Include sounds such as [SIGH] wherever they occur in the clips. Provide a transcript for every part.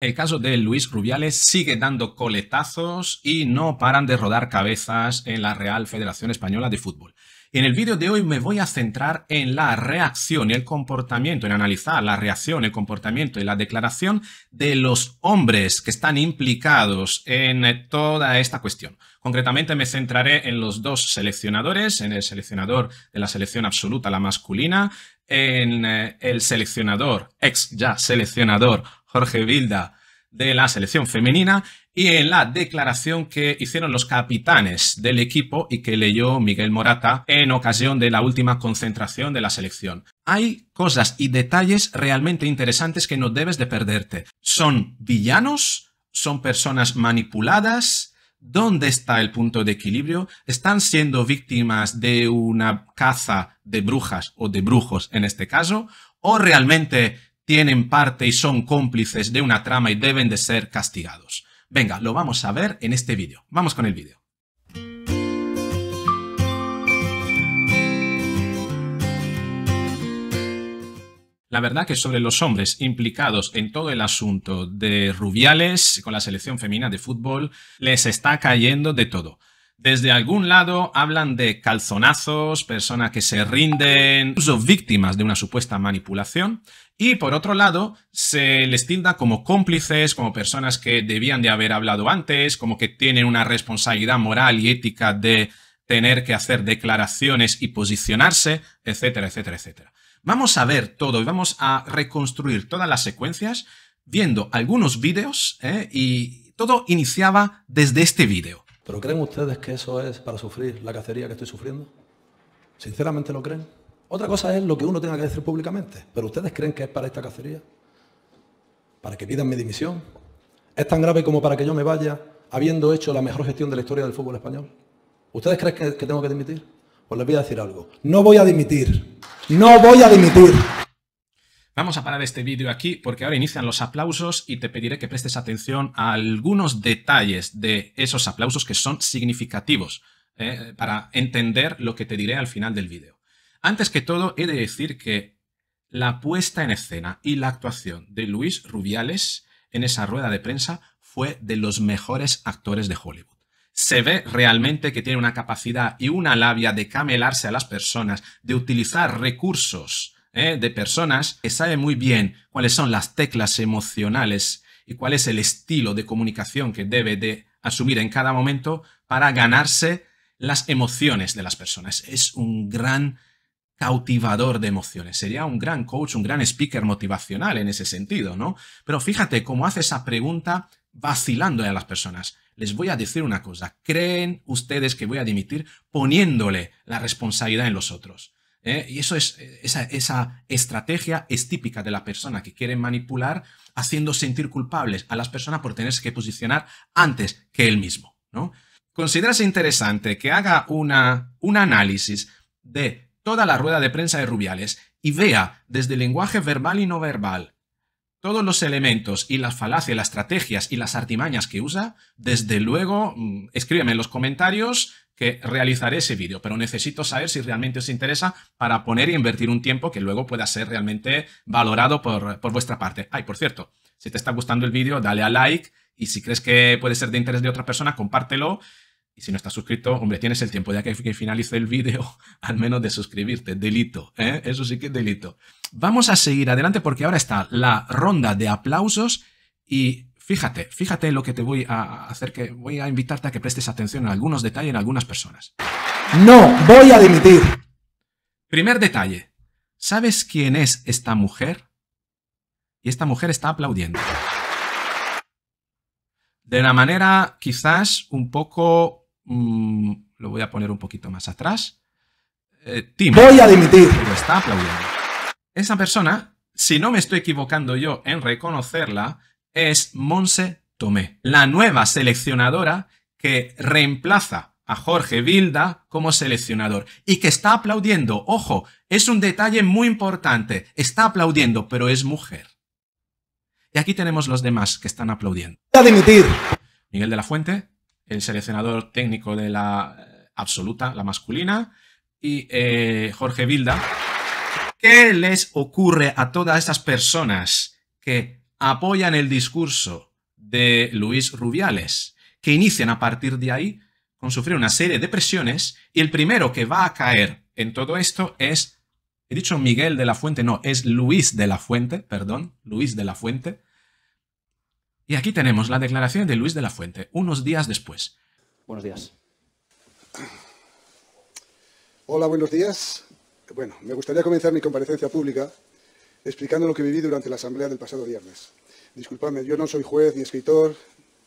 El caso de Luis Rubiales sigue dando coletazos y no paran de rodar cabezas en la Real Federación Española de Fútbol. En el vídeo de hoy me voy a centrar en la reacción y el comportamiento, en analizar la reacción, el comportamiento y la declaración de los hombres que están implicados en toda esta cuestión. Concretamente me centraré en los dos seleccionadores, en el seleccionador de la selección absoluta, la masculina, en eh, el seleccionador, ex ya seleccionador Jorge Vilda, de la selección femenina y en la declaración que hicieron los capitanes del equipo y que leyó Miguel Morata en ocasión de la última concentración de la selección. Hay cosas y detalles realmente interesantes que no debes de perderte. ¿Son villanos? ¿Son personas manipuladas? ¿Dónde está el punto de equilibrio? ¿Están siendo víctimas de una caza de brujas o de brujos en este caso? ¿O realmente tienen parte y son cómplices de una trama y deben de ser castigados. Venga, lo vamos a ver en este vídeo. Vamos con el vídeo. La verdad que sobre los hombres implicados en todo el asunto de Rubiales con la selección femenina de fútbol les está cayendo de todo. Desde algún lado hablan de calzonazos, personas que se rinden, incluso víctimas de una supuesta manipulación. Y por otro lado, se les tilda como cómplices, como personas que debían de haber hablado antes, como que tienen una responsabilidad moral y ética de tener que hacer declaraciones y posicionarse, etcétera, etcétera, etcétera. Vamos a ver todo y vamos a reconstruir todas las secuencias viendo algunos vídeos ¿eh? y todo iniciaba desde este vídeo. ¿Pero creen ustedes que eso es para sufrir la cacería que estoy sufriendo? ¿Sinceramente lo creen? Otra cosa es lo que uno tenga que decir públicamente, pero ¿ustedes creen que es para esta cacería? ¿Para que pidan mi dimisión? ¿Es tan grave como para que yo me vaya habiendo hecho la mejor gestión de la historia del fútbol español? ¿Ustedes creen que, tengo que dimitir? Pues les voy a decir algo. No voy a dimitir. No voy a dimitir. Vamos a parar este vídeo aquí porque ahora inician los aplausos y te pediré que prestes atención a algunos detalles de esos aplausos que son significativos eh, para entender lo que te diré al final del vídeo. Antes que todo, he de decir que la puesta en escena y la actuación de Luis Rubiales en esa rueda de prensa fue de los mejores actores de Hollywood se ve realmente que tiene una capacidad y una labia de camelarse a las personas, de utilizar recursos ¿eh? de personas que saben muy bien cuáles son las teclas emocionales y cuál es el estilo de comunicación que debe de asumir en cada momento para ganarse las emociones de las personas. Es un gran cautivador de emociones. Sería un gran coach, un gran speaker motivacional en ese sentido, ¿no? Pero fíjate cómo hace esa pregunta vacilando a las personas. Les voy a decir una cosa, ¿creen ustedes que voy a dimitir poniéndole la responsabilidad en los otros? ¿eh? Y eso es, esa, estrategia es típica de la persona que quiere manipular haciendo sentir culpables a las personas por tenerse que posicionar antes que él mismo, ¿no? Considerase interesante que haga una, un análisis de toda la rueda de prensa de Rubiales y vea desde el lenguaje verbal y no verbal todos los elementos y las falacias, las estrategias y las artimañas que usa, desde luego, mm, escríbeme en los comentarios que realizaré ese vídeo, pero necesito saber si realmente os interesa para poner y invertir un tiempo que luego pueda ser realmente valorado por, vuestra parte. Ay, por cierto, si te está gustando el vídeo, dale a like y si crees que puede ser de interés de otra persona, compártelo. Y si no estás suscrito, hombre, tienes el tiempo de que, que finalice el vídeo, [LAUGHS] al menos de suscribirte. Delito, ¿eh? Eso sí que es delito. Vamos a seguir adelante porque ahora está la ronda de aplausos y Fíjate, fíjate lo que te voy a hacer, que voy a invitarte a que prestes atención en algunos detalles en algunas personas. No, voy a dimitir. Primer detalle. ¿Sabes quién es esta mujer? Y esta mujer está aplaudiendo. De la manera quizás un poco... Mm, lo voy a poner un poquito más atrás. Eh, Tim. voy a dimitir. Pero está aplaudiendo. Esa persona, si no me estoy equivocando yo en reconocerla, es Monse Tomé, la nueva seleccionadora que reemplaza a Jorge Vilda como seleccionador y que está aplaudiendo. Ojo, es un detalle muy importante. Está aplaudiendo, pero es mujer. Y aquí tenemos los demás que están aplaudiendo. A dimitir. Miguel de la Fuente, el seleccionador técnico de la eh, absoluta, la masculina, y eh, Jorge Vilda. ¿Qué les ocurre a todas estas personas que apoyan el discurso de Luis Rubiales, que inician a partir de ahí con sufrir una serie de presiones y el primero que va a caer en todo esto es, he dicho Miguel de la Fuente, no, es Luis de la Fuente, perdón, Luis de la Fuente. Y aquí tenemos la declaración de Luis de la Fuente, unos días después. Buenos días. Hola, buenos días. Bueno, me gustaría comenzar mi comparecencia pública explicando lo que viví durante la asamblea del pasado viernes. Disculpadme, yo no soy juez, ni escritor,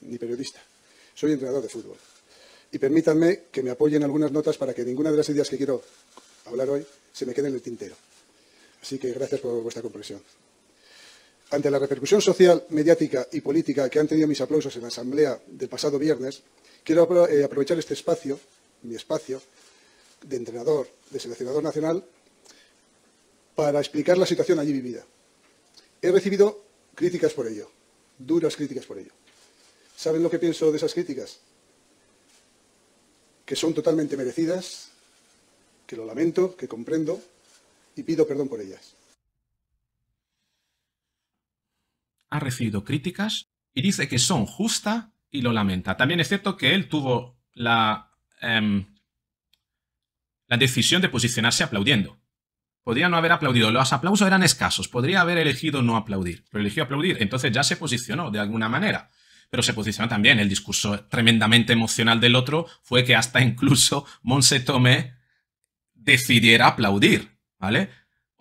ni periodista. Soy entrenador de fútbol. Y permítanme que me apoyen algunas notas para que ninguna de las ideas que quiero hablar hoy se me quede en el tintero. Así que gracias por vuestra comprensión. Ante la repercusión social, mediática y política que han tenido mis aplausos en la asamblea del pasado viernes, quiero eh, aprovechar este espacio, mi espacio, de entrenador, de seleccionador nacional, para explicar la situación allí vivida. He recibido críticas por ello, duras críticas por ello. ¿Saben lo que pienso de esas críticas? Que son totalmente merecidas, que lo lamento, que comprendo y pido perdón por ellas. Ha recibido críticas y dice que son justas y lo lamenta. También es cierto que él tuvo la, em, la decisión de posicionarse aplaudiendo. Podría no haber aplaudido. Los aplausos eran escasos. Podría haber elegido no aplaudir. Pero eligió aplaudir. Entonces ya se posicionó de alguna manera. Pero se posicionó también. El discurso tremendamente emocional del otro fue que hasta incluso Monse Tomé decidiera aplaudir. ¿Vale?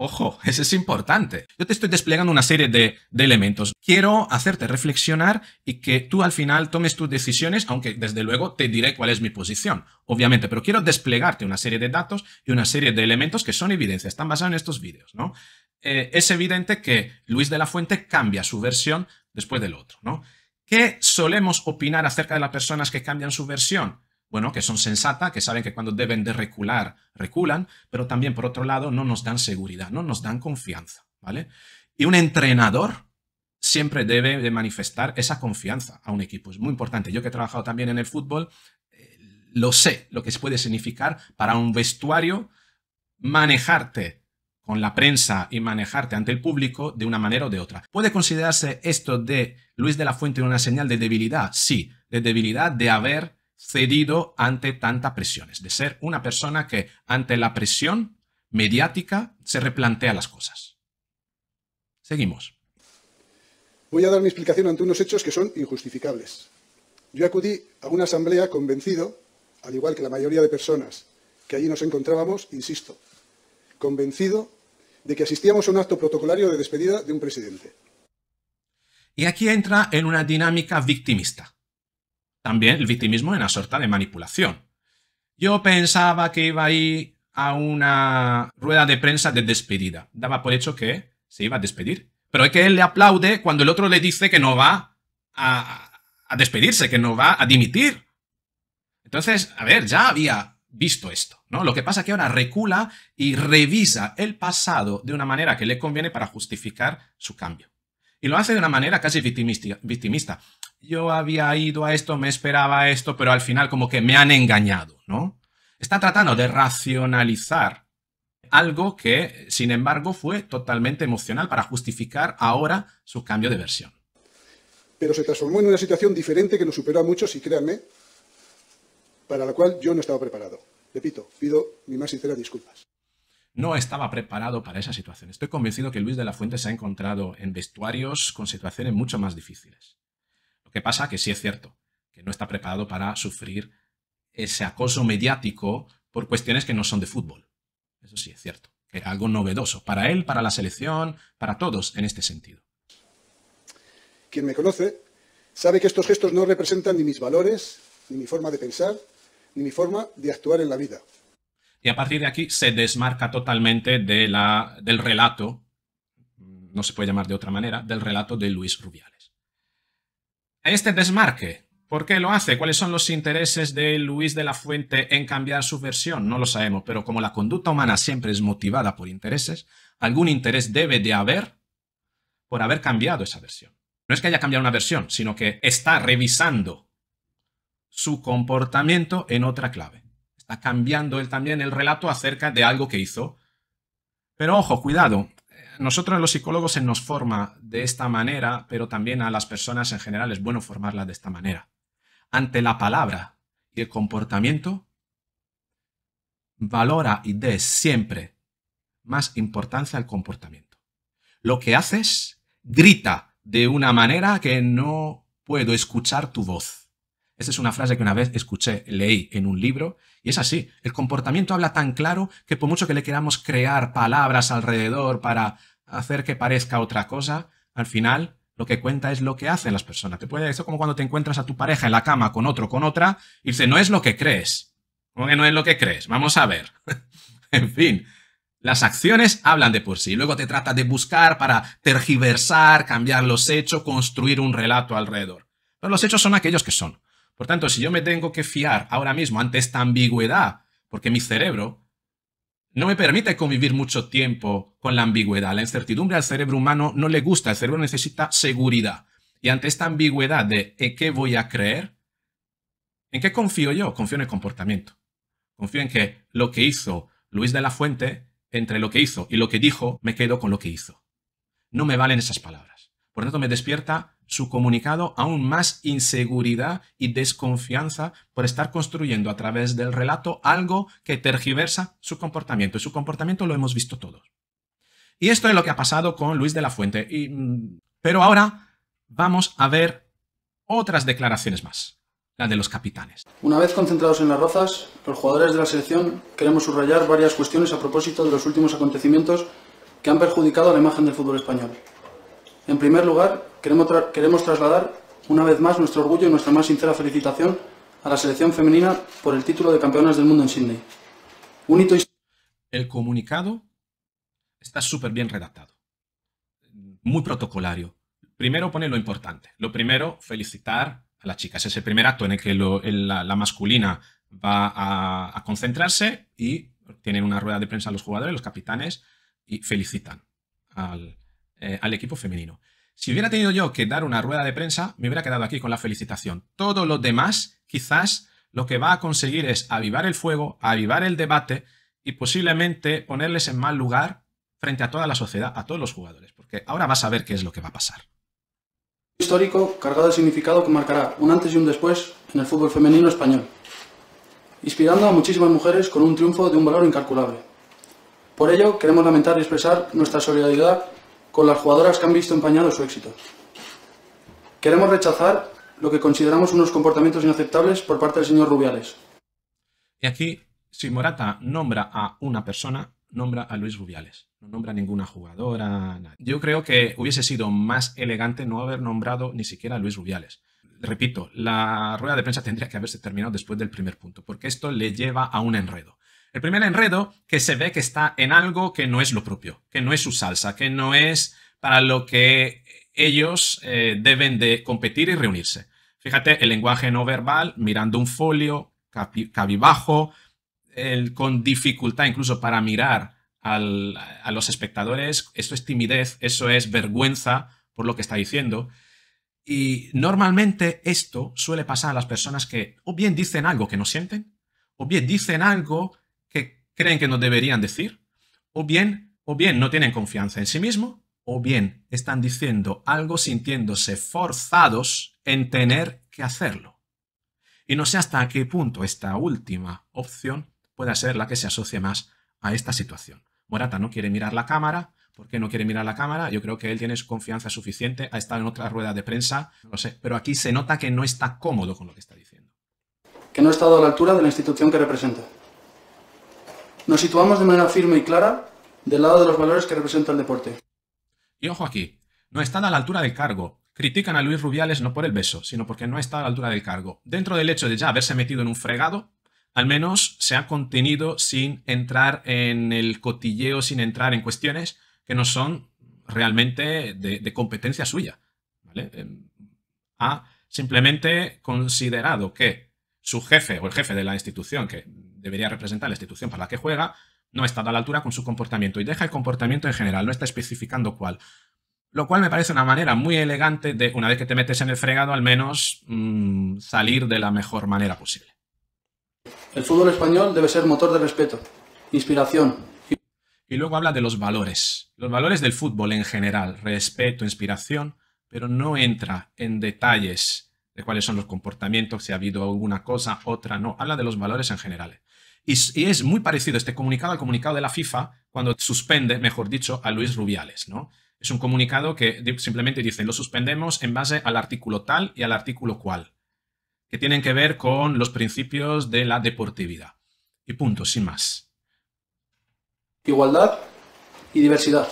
Ojo, eso es importante. Yo te estoy desplegando una serie de, elementos. Quiero hacerte reflexionar y que tú al final tomes tus decisiones, aunque desde luego te diré cuál es mi posición, obviamente, pero quiero desplegarte una serie de datos y una serie de elementos que son evidencia, están basados en estos vídeos, ¿no? Eh, es evidente que Luis de la Fuente cambia su versión después del otro, ¿no? ¿Qué solemos opinar acerca de las personas que cambian su versión? bueno, que son sensatas, que saben que cuando deben de recular, reculan, pero también por otro lado no nos dan seguridad, no nos dan confianza, ¿vale? Y un entrenador siempre debe de manifestar esa confianza a un equipo. Es muy importante. Yo que he trabajado también en el fútbol, eh, lo sé, lo que puede significar para un vestuario manejarte con la prensa y manejarte ante el público de una manera o de otra. ¿Puede considerarse esto de Luis de la Fuente una señal de debilidad? Sí, de debilidad de haber cedido ante tantas presiones, de ser una persona que ante la presión mediática se replantea las cosas. Seguimos. Voy a dar mi explicación ante unos hechos que son injustificables. Yo acudí a una asamblea convencido, al igual que la mayoría de personas que allí nos encontrábamos, insisto, convencido de que asistíamos a un acto protocolario de despedida de un presidente. Y aquí entra en una dinámica victimista. También el victimismo en una sorta de manipulación. Yo pensaba que iba a ir a una rueda de prensa de despedida. Daba por hecho que se iba a despedir. Pero es que él le aplaude cuando el otro le dice que no va a, despedirse, que no va a dimitir. Entonces, a ver, ya había visto esto, ¿no? Lo que pasa es que ahora recula y revisa el pasado de una manera que le conviene para justificar su cambio. Y lo hace de una manera casi victimista. Yo había ido a esto, me esperaba esto, pero al final como que me han engañado, ¿no? Está tratando de racionalizar algo que, sin embargo, fue totalmente emocional para justificar ahora su cambio de versión. Pero se transformó en una situación diferente que nos superó a muchos y créanme, para la cual yo no estaba preparado. Repito, pido mis más sinceras disculpas no estaba preparado para esa situación. Estoy convencido que Luis de la Fuente se ha encontrado en vestuarios con situaciones mucho más difíciles. Lo que pasa es que sí es cierto, que no está preparado para sufrir ese acoso mediático por cuestiones que no son de fútbol. Eso sí es cierto, que es algo novedoso para él, para la selección, para todos en este sentido. Quien me conoce sabe que estos gestos no representan ni mis valores, ni mi forma de pensar, ni mi forma de actuar en la vida. Y a partir de aquí se desmarca totalmente de la, del relato, no se puede llamar de otra manera, del relato de Luis Rubiales. Este desmarque, ¿por qué lo hace? ¿Cuáles son los intereses de Luis de la Fuente en cambiar su versión? No lo sabemos, pero como la conducta humana siempre es motivada por intereses, algún interés debe de haber por haber cambiado esa versión. No es que haya cambiado una versión, sino que está revisando su comportamiento en otra clave está cambiando él también el relato acerca de algo que hizo. Pero ojo, cuidado. Eh, nosotros los psicólogos se nos forma de esta manera, pero también a las personas en general es bueno formarlas de esta manera. Ante la palabra y el comportamiento, valora y dé siempre más importancia al comportamiento. Lo que haces grita de una manera que no puedo escuchar tu voz esta es una frase que una vez escuché, leí en un libro, y es así. El comportamiento habla tan claro que por mucho que le queramos crear palabras alrededor para hacer que parezca otra cosa, al final lo que cuenta es lo que hacen las personas. Te puede decir como cuando te encuentras a tu pareja en la cama con otro, con otra, y dice, no es lo que crees. no es lo que crees? Vamos a ver. [LAUGHS] en fin, las acciones hablan de por sí. Luego te trata de buscar para tergiversar, cambiar los hechos, construir un relato alrededor. Pero los hechos son aquellos que son. Por tanto, si yo me tengo que fiar ahora mismo ante esta ambigüedad, porque mi cerebro no me permite convivir mucho tiempo con la ambigüedad, la incertidumbre al cerebro humano no le gusta, el cerebro necesita seguridad. Y ante esta ambigüedad de ¿en qué voy a creer? ¿En qué confío yo? Confío en el comportamiento. Confío en que lo que hizo Luis de la Fuente, entre lo que hizo y lo que dijo, me quedo con lo que hizo. No me valen esas palabras. Por tanto, me despierta su comunicado aún más inseguridad y desconfianza por estar construyendo a través del relato algo que tergiversa su comportamiento. Y su comportamiento lo hemos visto todos. Y esto es lo que ha pasado con Luis de la Fuente. Y, mm, pero ahora vamos a ver otras declaraciones más, la de los capitanes. Una vez concentrados en las rozas, los jugadores de la selección queremos subrayar varias cuestiones a propósito de los últimos acontecimientos que han perjudicado a la imagen del fútbol español. En primer lugar, queremos, trasladar una vez más nuestro orgullo y nuestra más sincera felicitación a la selección femenina por el título de campeonas del mundo en Sydney. el comunicado está súper bien redactado, muy protocolario. Primero pone lo importante. Lo primero, felicitar a las chicas. Es el primer acto en el que la, masculina va a, concentrarse y tienen una rueda de prensa los jugadores, los capitanes, y felicitan al eh, equipo femenino. Si hubiera tenido yo que dar una rueda de prensa, me hubiera quedado aquí con la felicitación. Todo lo demás, quizás, lo que va a conseguir es avivar el fuego, avivar el debate y posiblemente ponerles en mal lugar frente a toda la sociedad, a todos los jugadores, porque ahora vas a ver qué es lo que va a pasar. Histórico cargado de significado que marcará un antes y un después en el fútbol femenino español, inspirando a muchísimas mujeres con un triunfo de un valor incalculable. Por ello, queremos lamentar y expresar nuestra solidaridad con las jugadoras que han visto empañado su éxito. Queremos rechazar lo que consideramos unos comportamientos inaceptables por parte del señor Rubiales. Y aquí, si Morata nombra a una persona, nombra a Luis Rubiales. No nombra a ninguna jugadora. Yo creo que hubiese sido más elegante no haber nombrado ni siquiera a Luis Rubiales. Repito, la rueda de prensa tendría que haberse terminado después del primer punto, porque esto le lleva a un enredo. El primer enredo, que se ve que está en algo que no es lo propio, que no es su salsa, que no es para lo que ellos eh, deben de competir y reunirse. Fíjate, el lenguaje no verbal, mirando un folio, cabibajo, con dificultad incluso para mirar a los espectadores. Esto es timidez, eso es vergüenza por lo que está diciendo. Y normalmente esto suele pasar a las personas que o bien dicen algo que no sienten, o bien dicen algo creen que no deberían decir, o bien, o bien no tienen confianza en sí mismo, o bien están diciendo algo sintiéndose forzados en tener que hacerlo. Y no sé hasta qué punto esta última opción pueda ser la que se asocie más a esta situación. Morata no quiere mirar la cámara. ¿Por qué no quiere mirar la cámara? Yo creo que él tiene su confianza suficiente. Ha estado en otra rueda de prensa, no sé. Pero aquí se nota que no está cómodo con lo que está diciendo. Que no ha estado a la altura de la institución que representa. Nos situamos de manera firme y clara del lado de los valores que representa el deporte. Y ojo aquí, no están a la altura del cargo. Critican a Luis Rubiales no por el beso, sino porque no está a la altura del cargo. Dentro del hecho de ya haberse metido en un fregado, al menos se ha contenido sin entrar en el cotilleo, sin entrar en cuestiones que no son realmente de, competencia suya. Em, ha simplemente considerado que su jefe o el jefe de la institución, que debería representar la institución para la que juega, no está a la altura con su comportamiento y deja el comportamiento en general, no está especificando cuál. Lo cual me parece una manera muy elegante de, una vez que te metes en el fregado, al menos mm, salir de la mejor manera posible. El fútbol español debe ser motor de respeto, inspiración. Y luego habla de los valores, los valores del fútbol en general, respeto, inspiración, pero no entra en detalles de cuáles son los comportamientos, si ha habido alguna cosa, otra, no, habla de los valores en general. Y, es muy parecido este comunicado al comunicado de la FIFA cuando suspende, mejor dicho, a Luis Rubiales, ¿no? Es un comunicado que simplemente dicen, lo suspendemos en base al artículo tal y al artículo cual, que tienen que ver con los principios de la deportividad. Y punto, sin más. Igualdad y diversidad.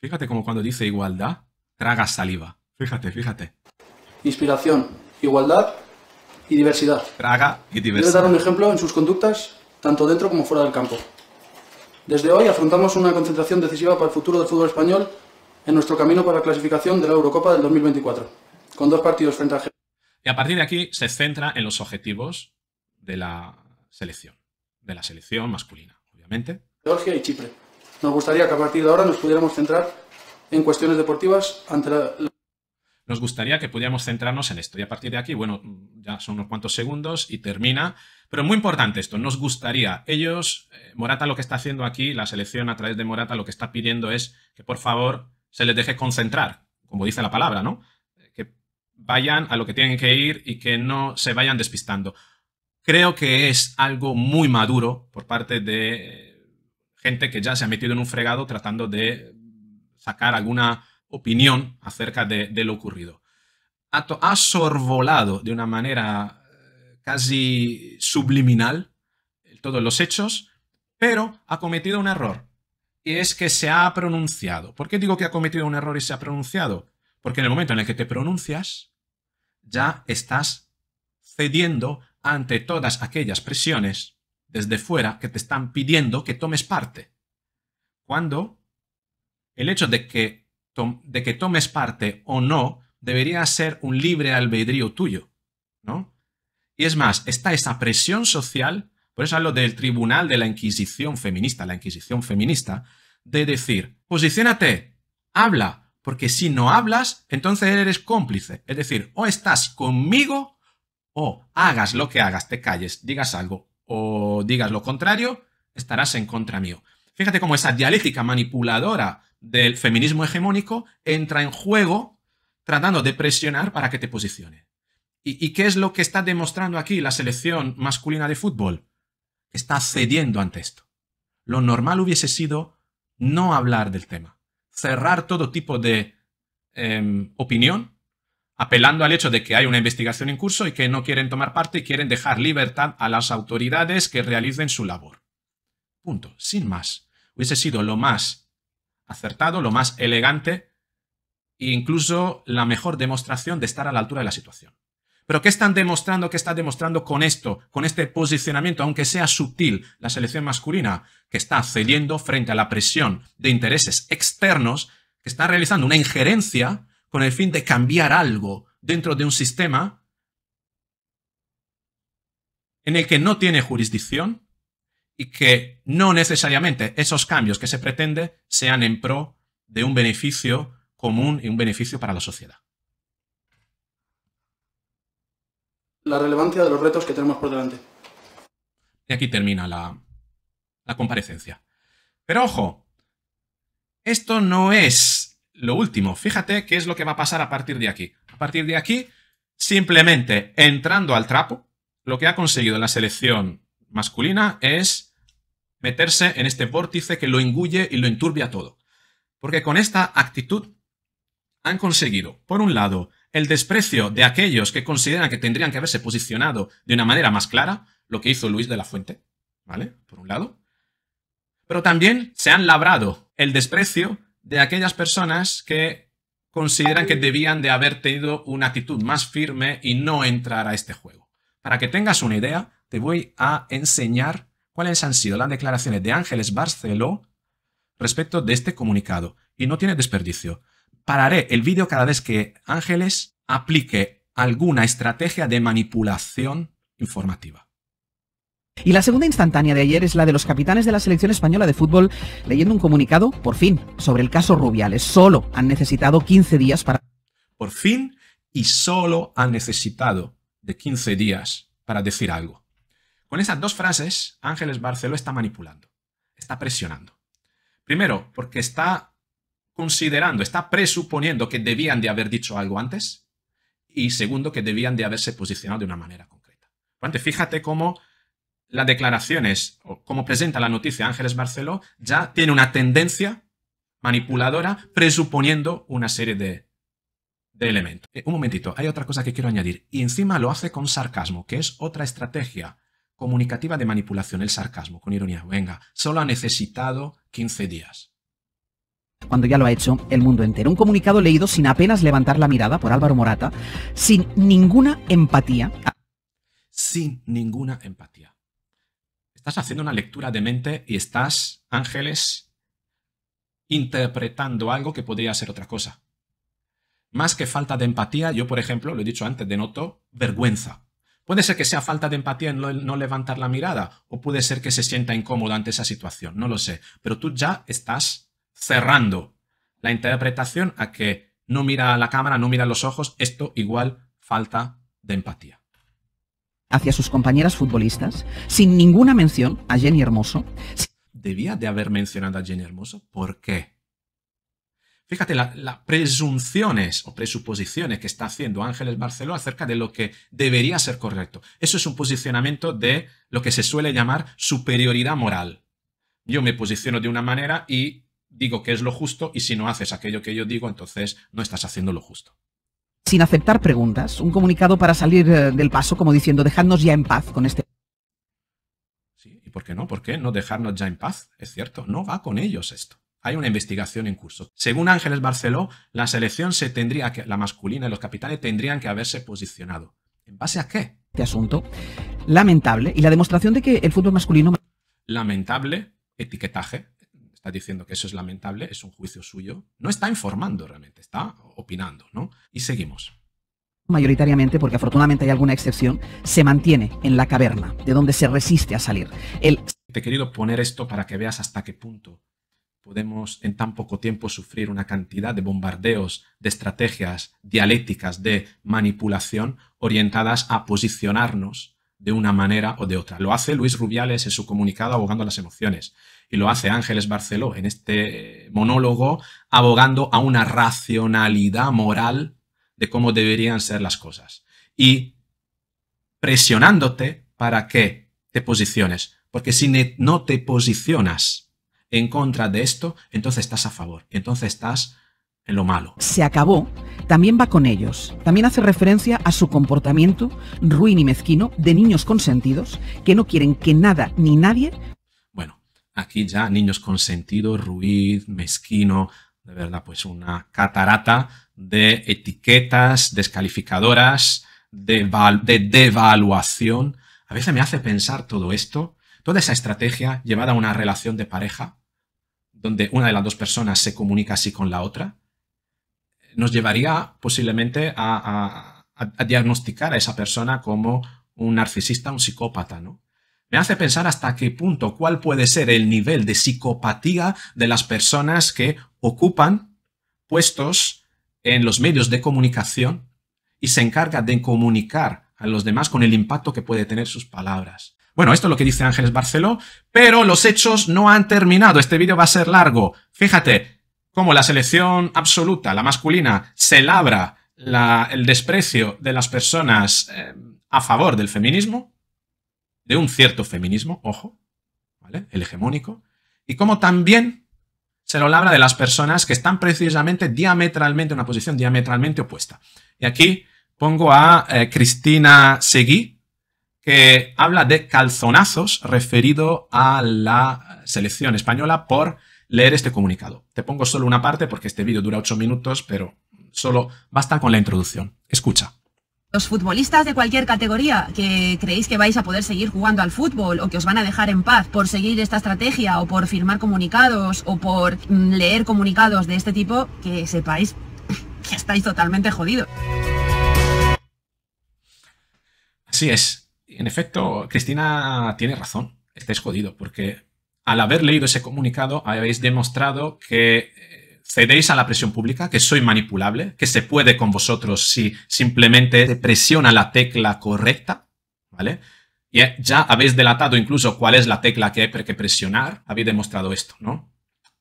Fíjate como cuando dice igualdad, traga saliva. Fíjate, fíjate. Inspiración, igualdad y diversidad. Traga y diversidad. ¿Quieres dar un ejemplo en sus conductas? tanto dentro como fuera del campo. Desde hoy afrontamos una concentración decisiva para el futuro del fútbol español en nuestro camino para la clasificación de la Eurocopa del 2024, con dos partidos frente a Y a partir de aquí se centra en los objetivos de la selección, de la selección masculina, obviamente. Georgia y Chipre. Nos gustaría que a partir de ahora nos pudiéramos centrar en cuestiones deportivas ante la nos gustaría que pudiéramos centrarnos en esto. Y a partir de aquí, bueno, ya son unos cuantos segundos y termina. Pero muy importante esto, nos gustaría. Ellos, eh, Morata lo que está haciendo aquí, la selección a través de Morata lo que está pidiendo es que por favor se les deje concentrar, como dice la palabra, ¿no? Que vayan a lo que tienen que ir y que no se vayan despistando. Creo que es algo muy maduro por parte de gente que ya se ha metido en un fregado tratando de sacar alguna opinión acerca de, lo ocurrido. Ha, ha, sorvolado de una manera eh, casi subliminal todos los hechos, pero ha cometido un error. Y es que se ha pronunciado. ¿Por qué digo que ha cometido un error y se ha pronunciado? Porque en el momento en el que te pronuncias, ya estás cediendo ante todas aquellas presiones desde fuera que te están pidiendo que tomes parte. Cuando el hecho de que de que tomes parte o no debería ser un libre albedrío tuyo, ¿no? Y es más, está esa presión social, por eso hablo del tribunal de la Inquisición feminista, la Inquisición feminista, de decir, posicionate, habla, porque si no hablas, entonces eres cómplice. Es decir, o estás conmigo o hagas lo que hagas, te calles, digas algo o digas lo contrario, estarás en contra mío. Fíjate cómo esa dialéctica manipuladora del feminismo hegemónico entra en juego tratando de presionar para que te posicione. ¿Y, qué es lo que está demostrando aquí la selección masculina de fútbol? Está cediendo ante esto. Lo normal hubiese sido no hablar del tema, cerrar todo tipo de em, opinión, apelando al hecho de que hay una investigación en curso y que no quieren tomar parte y quieren dejar libertad a las autoridades que realicen su labor. Punto, sin más. Hubiese sido lo más acertado, lo más elegante e incluso la mejor demostración de estar a la altura de la situación. Pero ¿qué están demostrando? ¿Qué está demostrando con esto, con este posicionamiento, aunque sea sutil, la selección masculina, que está cediendo frente a la presión de intereses externos, que está realizando una injerencia con el fin de cambiar algo dentro de un sistema en el que no tiene jurisdicción, y que no necesariamente esos cambios que se pretende sean en pro de un beneficio común y un beneficio para la sociedad. La relevancia de los retos que tenemos por delante. Y aquí termina la, comparecencia. Pero ojo, esto no es lo último. Fíjate qué es lo que va a pasar a partir de aquí. A partir de aquí, simplemente entrando al trapo, lo que ha conseguido la selección masculina es meterse en este vórtice que lo engulle y lo enturbia todo. Porque con esta actitud han conseguido, por un lado, el desprecio de aquellos que consideran que tendrían que haberse posicionado de una manera más clara, lo que hizo Luis de la Fuente, ¿vale? Por un lado. Pero también se han labrado el desprecio de aquellas personas que consideran que debían de haber tenido una actitud más firme y no entrar a este juego. Para que tengas una idea, te voy a enseñar cuáles han sido las declaraciones de Ángeles Barceló respecto de este comunicado. Y no tiene desperdicio. Pararé el vídeo cada vez que Ángeles aplique alguna estrategia de manipulación informativa. Y la segunda instantánea de ayer es la de los capitanes de la selección española de fútbol leyendo un comunicado, por fin, sobre el caso Rubiales. Solo han necesitado 15 días para... Por fin y solo han necesitado de 15 días para decir algo. Con esas dos frases, Ángeles Barceló está manipulando, está presionando. Primero, porque está considerando, está presuponiendo que debían de haber dicho algo antes. Y segundo, que debían de haberse posicionado de una manera concreta. fíjate cómo las declaraciones, o cómo presenta la noticia Ángeles Barceló, ya tiene una tendencia manipuladora presuponiendo una serie de, elementos. Eh, un momentito, hay otra cosa que quiero añadir. Y encima lo hace con sarcasmo, que es otra estrategia comunicativa de manipulación, el sarcasmo, con ironía. Venga, solo ha necesitado 15 días. Cuando ya lo ha hecho el mundo entero. Un comunicado leído sin apenas levantar la mirada por Álvaro Morata, sin ninguna empatía. Sin ninguna empatía. Estás haciendo una lectura de mente y estás, Ángeles, interpretando algo que podría ser otra cosa. Más que falta de empatía, yo, por ejemplo, lo he dicho antes, denoto vergüenza Puede ser que sea falta de empatía en no, levantar la mirada, o puede ser que se sienta incómodo ante esa situación, no lo sé, pero tú ya estás cerrando la interpretación a que no mira a la cámara, no mira los ojos, esto igual falta de empatía. Hacia sus compañeras futbolistas, sin ninguna mención a Jenny Hermoso. Debía de haber mencionado a Jenny Hermoso, ¿por qué? Fíjate las presunciones o presuposiciones que está haciendo Ángeles Barceló acerca de lo que debería ser correcto. Eso es un posicionamiento de lo que se suele llamar superioridad moral. Yo me posiciono de una manera y digo que es lo justo y si no haces aquello que yo digo, entonces no estás haciendo lo justo sin aceptar preguntas, un comunicado para salir eh, del paso, como diciendo, dejadnos ya en paz con este. Sí, ¿y por qué no? ¿Por qué no dejarnos ya en paz? Es cierto, no va con ellos esto. Hay una investigación en curso. Según Ángeles Barceló, la selección se tendría que, la masculina y los capitanes tendrían que haberse posicionado. ¿En base a qué? Este asunto lamentable y la demostración de que el fútbol masculino lamentable etiquetaje. Está diciendo que eso es lamentable, es un juicio suyo. No está informando realmente, está opinando, ¿no? Y seguimos mayoritariamente, porque afortunadamente hay alguna excepción, se mantiene en la caverna, de donde se resiste a salir. El... Te he querido poner esto para que veas hasta qué punto podemos en tan poco tiempo sufrir una cantidad de bombardeos, de estrategias dialécticas de manipulación orientadas a posicionarnos de una manera o de otra. Lo hace Luis Rubiales en su comunicado abogando a las emociones y lo hace Ángeles Barceló en este monólogo abogando a una racionalidad moral de cómo deberían ser las cosas y presionándote para que te posiciones, porque si no te posicionas en contra de esto, entonces estás a favor, entonces estás en lo malo. Se acabó. También va con ellos. También hace referencia a su comportamiento ruin y mezquino de niños consentidos que no quieren que nada ni nadie. Bueno, aquí ya niños consentidos, ruin, mezquino, de verdad, pues una catarata de etiquetas descalificadoras, de, de devaluación. A veces me hace pensar todo esto, toda esa estrategia llevada a una relación de pareja, donde una de las dos personas se comunica así con la otra, nos llevaría posiblemente a, diagnosticar a esa persona como un narcisista, un psicópata, ¿no? Me hace pensar hasta qué punto, cuál puede ser el nivel de psicopatía de las personas que ocupan puestos en los medios de comunicación y se encargan de comunicar a los demás con el impacto que puede tener sus palabras. Bueno, esto es lo que dice Ángeles Barceló, pero los hechos no han terminado. Este vídeo va a ser largo. Fíjate cómo la selección absoluta, la masculina, se labra el desprecio de las personas eh, a favor del feminismo, de un cierto feminismo, ojo, ¿vale? El hegemónico, y cómo también se lo labra de las personas que están precisamente diametralmente, en una posición diametralmente opuesta. Y aquí pongo a eh, Cristina Seguí, que habla de calzonazos referido a la selección española por leer este comunicado. Te pongo solo una parte porque este vídeo dura ocho minutos, pero solo basta con la introducción. Escucha. Los futbolistas de cualquier categoría que creéis que vais a poder seguir jugando al fútbol o que os van a dejar en paz por seguir esta estrategia o por firmar comunicados o por mm, leer comunicados de este tipo, que sepáis [LAUGHS] que estáis totalmente jodidos. Así es. En efecto, Cristina tiene razón, estáis jodido, porque al haber leído ese comunicado habéis demostrado que eh, cedéis a la presión pública, que soy manipulable, que se puede con vosotros si simplemente se presiona la tecla correcta, ¿vale? Y eh, ya habéis delatado incluso cuál es la tecla que hay que presionar, habéis demostrado esto, ¿no?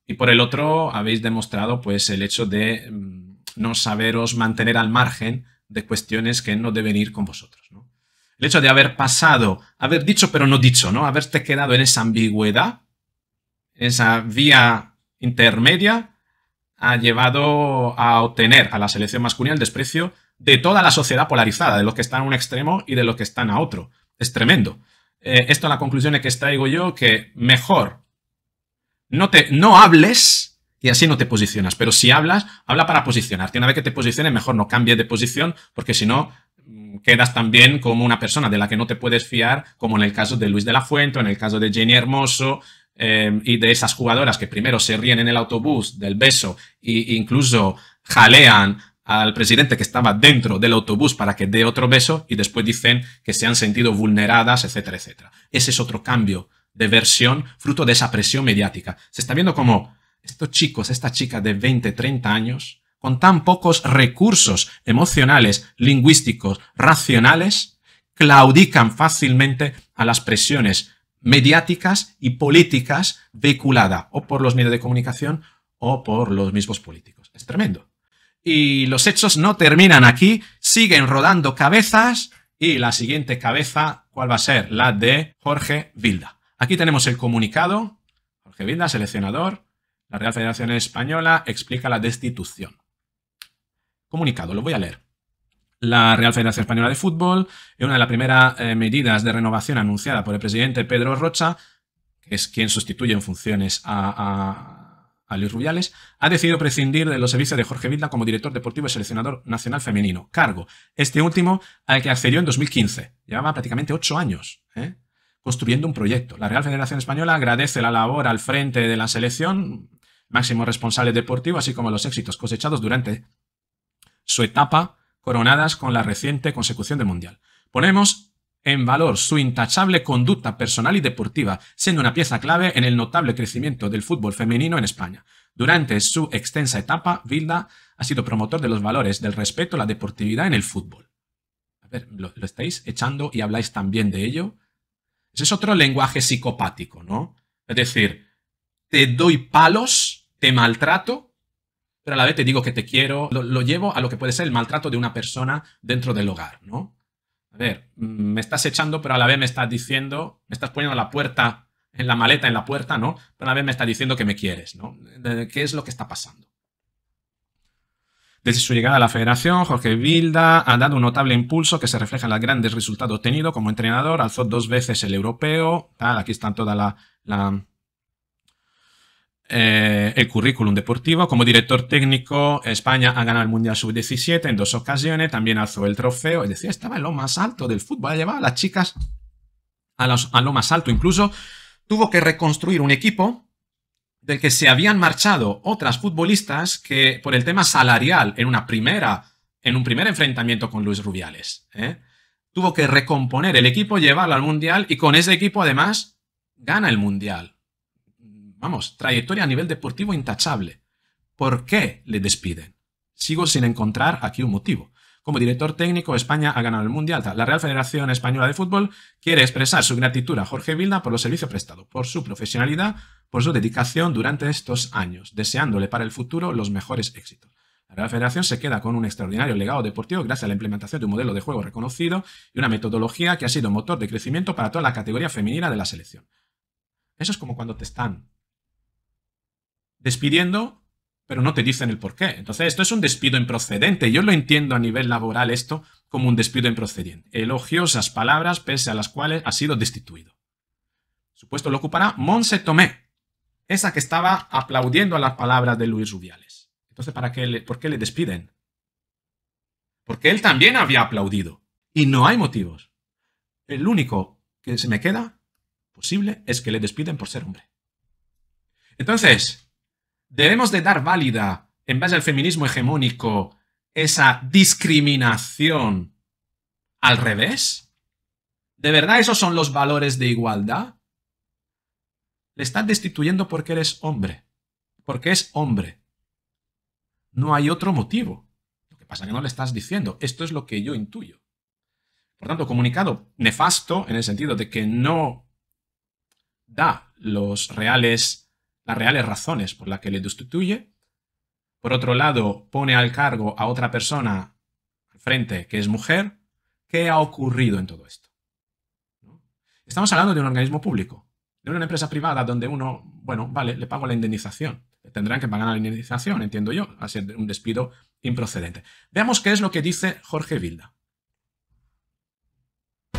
Y por el otro, habéis demostrado pues el hecho de mm, no saberos mantener al margen de cuestiones que no deben ir con vosotros, ¿no? El hecho de haber pasado, haber dicho pero no dicho, ¿no? Haberte quedado en esa ambigüedad, esa vía intermedia, ha llevado a obtener a la selección masculina el desprecio de toda la sociedad polarizada, de los que están a un extremo y de los que están a otro. Es tremendo. Eh, esto es la conclusión que traigo yo, que mejor no, no hables y así no te posicionas. Pero si hablas, habla para posicionarte. Una vez que te posiciones, mejor no cambies de posición, porque si no, Mm, quedas también como una persona de la que no te puedes fiar, como en el caso de Luis de la Fuente, en el caso de Jenny Hermoso, em, y de esas jugadoras que primero se ríen en el autobús del beso e incluso jalean al presidente que estaba dentro del autobús para que dé otro beso y después dicen que se han sentido vulneradas, etcétera, etcétera. Ese es otro cambio de versión fruto de esa presión mediática. Se está viendo como estos chicos, esta chica de 20, 30 años, con tan pocos recursos emocionales, lingüísticos, racionales, claudican fácilmente a las presiones mediáticas y políticas vehiculadas o por los medios de comunicación o por los mismos políticos. Es tremendo. Y los hechos no terminan aquí, siguen rodando cabezas y la siguiente cabeza, ¿cuál va a ser? La de Jorge Vilda. Aquí tenemos el comunicado. Jorge Vilda, seleccionador. La Real Federación Española explica la destitución comunicado, lo voy a leer. La Real Federación Española de Fútbol, en una de las primeras eh, medidas de renovación anunciada por el presidente Pedro Rocha, que es quien sustituye en funciones a, Luis Rubiales, ha decidido prescindir de los servicios de Jorge Vilda como director deportivo y seleccionador nacional femenino. Cargo, este último al que accedió en 2015. Llevaba prácticamente ocho años. ¿eh? construyendo un proyecto. La Real Federación Española agradece la labor al frente de la selección, máximo responsable deportivo, así como los éxitos cosechados durante su etapa coronadas con la reciente consecución del Mundial. Ponemos en valor su intachable conducta personal y deportiva, siendo una pieza clave en el notable crecimiento del fútbol femenino en España. Durante su extensa etapa, Vilda ha sido promotor de los valores del respeto a la deportividad en el fútbol. A ver, lo, lo estáis echando y habláis también de ello. Ese es otro lenguaje psicopático, ¿no? Es decir, te doy palos, te maltrato, pero a la vez te digo que te quiero, lo, llevo a lo que puede ser el maltrato de una persona dentro del hogar, ¿no? A ver, mm, me estás echando, pero a la vez me estás diciendo, me estás poniendo la puerta en la maleta, en la puerta, ¿no? Pero a la vez me estás diciendo que me quieres, ¿no? ¿Qué es lo que está pasando? Desde su llegada a la federación, Jorge Vilda ha dado un notable impulso que se refleja en los grandes resultados obtenidos como entrenador. Alzó dos veces el europeo. Tal, aquí están toda la, eh, el currículum deportivo. Como director técnico, España ha ganado el Mundial Sub-17 en dos ocasiones, también alzó el trofeo, es decir, estaba en lo más alto del fútbol, llevaba a las chicas a, lo más alto. Incluso tuvo que reconstruir un equipo del que se habían marchado otras futbolistas que por el tema salarial en, una primera, en un primer enfrentamiento con Luis Rubiales. ¿eh? Tuvo que recomponer el equipo, llevarlo al Mundial y con ese equipo además gana el Mundial vamos, trayectoria a nivel deportivo intachable. ¿Por qué le despiden? Sigo sin encontrar aquí un motivo. Como director técnico, España ha ganado el Mundial. La Real Federación Española de Fútbol quiere expresar su gratitud a Jorge Vilda por los servicios prestados, por su profesionalidad, por su dedicación durante estos años, deseándole para el futuro los mejores éxitos. La Real Federación se queda con un extraordinario legado deportivo gracias a la implementación de un modelo de juego reconocido y una metodología que ha sido motor de crecimiento para toda la categoría femenina de la selección. Eso es como cuando te están despidiendo, pero no te dicen el por qué. Entonces, esto es un despido improcedente. Yo lo entiendo a nivel laboral esto como un despido improcedente. Elogiosas palabras pese a las cuales ha sido destituido. Supuesto lo ocupará Monse Tomé, esa que estaba aplaudiendo a las palabras de Luis Rubiales. Entonces, ¿para qué le, ¿por qué le despiden? Porque él también había aplaudido. Y no hay motivos. El único que se me queda posible es que le despiden por ser hombre. Entonces, Debemos de dar válida, en base al feminismo hegemónico, esa discriminación al revés. ¿De verdad esos son los valores de igualdad? Le están destituyendo porque eres hombre, porque es hombre. No hay otro motivo. Lo que pasa es que no le estás diciendo. Esto es lo que yo intuyo. Por tanto, comunicado nefasto en el sentido de que no da los reales las reales razones por las que le destituye. Por otro lado, pone al cargo a otra persona al frente que es mujer. ¿Qué ha ocurrido en todo esto? Estamos hablando de un organismo público, de una empresa privada donde uno, bueno, vale, le pago la indemnización. Tendrán que pagar la indemnización, entiendo yo, a ser un despido improcedente. Veamos qué es lo que dice Jorge Vilda.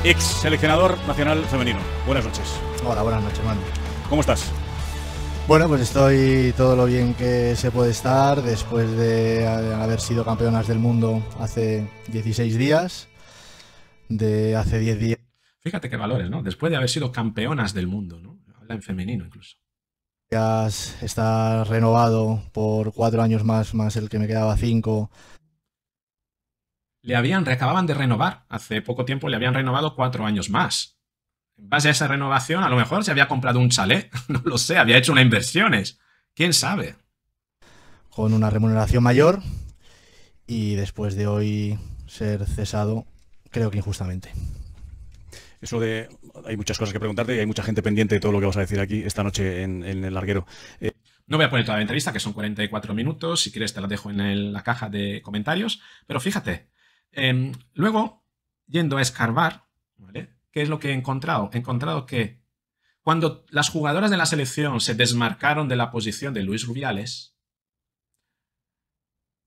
Ex seleccionador nacional femenino. Buenas noches. Hola, buenas noches, Manu. ¿Cómo estás? Bueno, pues estoy todo lo bien que se puede estar después de haber sido campeonas del mundo hace 16 días, de hace 10 días. Fíjate qué valores, ¿no? Después de haber sido campeonas del mundo, ¿no? Habla en femenino incluso. Ya Está renovado por cuatro años más, más el que me quedaba cinco. Le habían, acababan de renovar, hace poco tiempo le habían renovado cuatro años más en base a esa renovación, a lo mejor se había comprado un chalet, [LAUGHS] no lo sé, había hecho unas inversiones, quién sabe. Con una remuneración mayor y después de hoy ser cesado, creo que injustamente. Eso de. Hay muchas cosas que preguntarte y hay mucha gente pendiente de todo lo que vamos a decir aquí esta noche en, el larguero. Eh, no voy a poner toda la entrevista, que son 44 minutos. Si quieres, te la dejo en la caja de comentarios. Pero fíjate, em, luego, yendo a escarbar, ¿vale? ¿Qué es lo que he encontrado? He encontrado que cuando las jugadoras de la selección se desmarcaron de la posición de Luis Rubiales,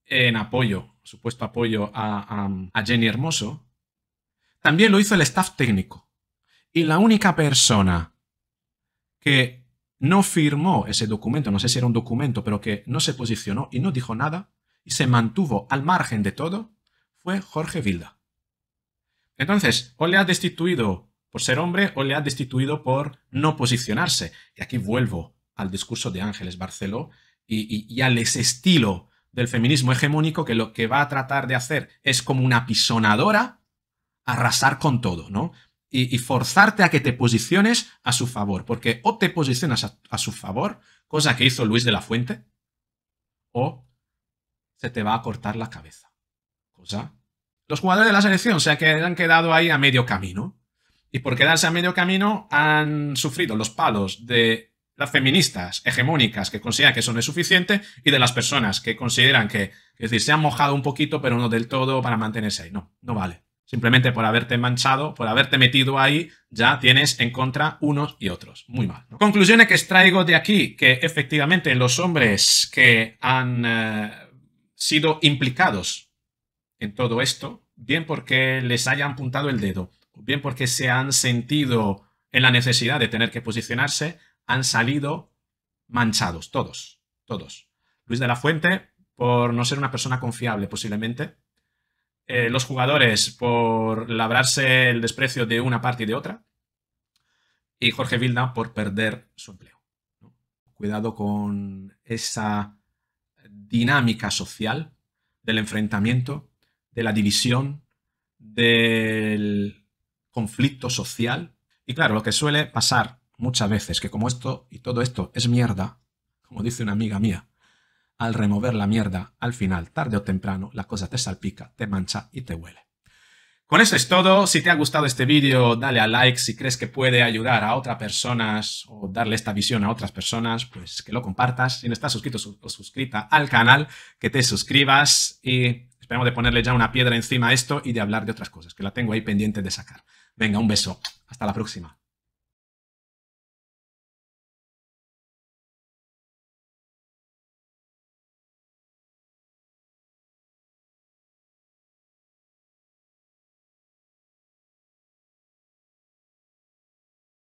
en apoyo, supuesto apoyo a, Jenny Hermoso, también lo hizo el staff técnico. Y la única persona que no firmó ese documento, no sé si era un documento, pero que no se posicionó y no dijo nada, y se mantuvo al margen de todo, fue Jorge Vilda. Entonces, o le ha destituido por ser hombre o le ha destituido por no posicionarse. Y aquí vuelvo al discurso de Ángeles Barceló y, al estilo del feminismo hegemónico que lo que va a tratar de hacer es como una pisonadora arrasar con todo, ¿no? Y, forzarte a que te posiciones a su favor, porque o te posicionas a su favor, cosa que hizo Luis de la Fuente, o se te va a cortar la cabeza, cosa los jugadores de la selección, se han quedado ahí a medio camino. Y por quedarse a medio camino han sufrido los palos de las feministas hegemónicas que consideran que eso no es suficiente y de las personas que consideran que, es decir, se han mojado un poquito, pero no del todo para mantenerse ahí. No, no vale. Simplemente por haberte manchado, por haberte metido ahí, ya tienes en contra unos y otros. Muy mal. Conclusiones que extraigo de aquí, que efectivamente los hombres que han eh, sido implicados en todo esto, bien porque les hayan apuntado el dedo, bien porque se han sentido en la necesidad de tener que posicionarse, han salido manchados, todos, todos. Luis de la Fuente, por no ser una persona confiable posiblemente, eh, los jugadores por labrarse el desprecio de una parte y de otra, y Jorge Vilda por perder su empleo. Cuidado con esa dinámica social del enfrentamiento de la división, del conflicto social. Y claro, lo que suele pasar muchas veces, que como esto y todo esto es mierda, como dice una amiga mía, al remover la mierda, al final, tarde o temprano, la cosa te salpica, te mancha y te huele. Con eso es todo. Si te ha gustado este vídeo, dale a like. Si crees que puede ayudar a otras personas o darle esta visión a otras personas, pues que lo compartas. Si no estás suscrito o suscrita al canal, que te suscribas y Esperamos de ponerle ya una piedra encima a esto y de hablar de otras cosas, que la tengo ahí pendiente de sacar. Venga, un beso. Hasta la próxima.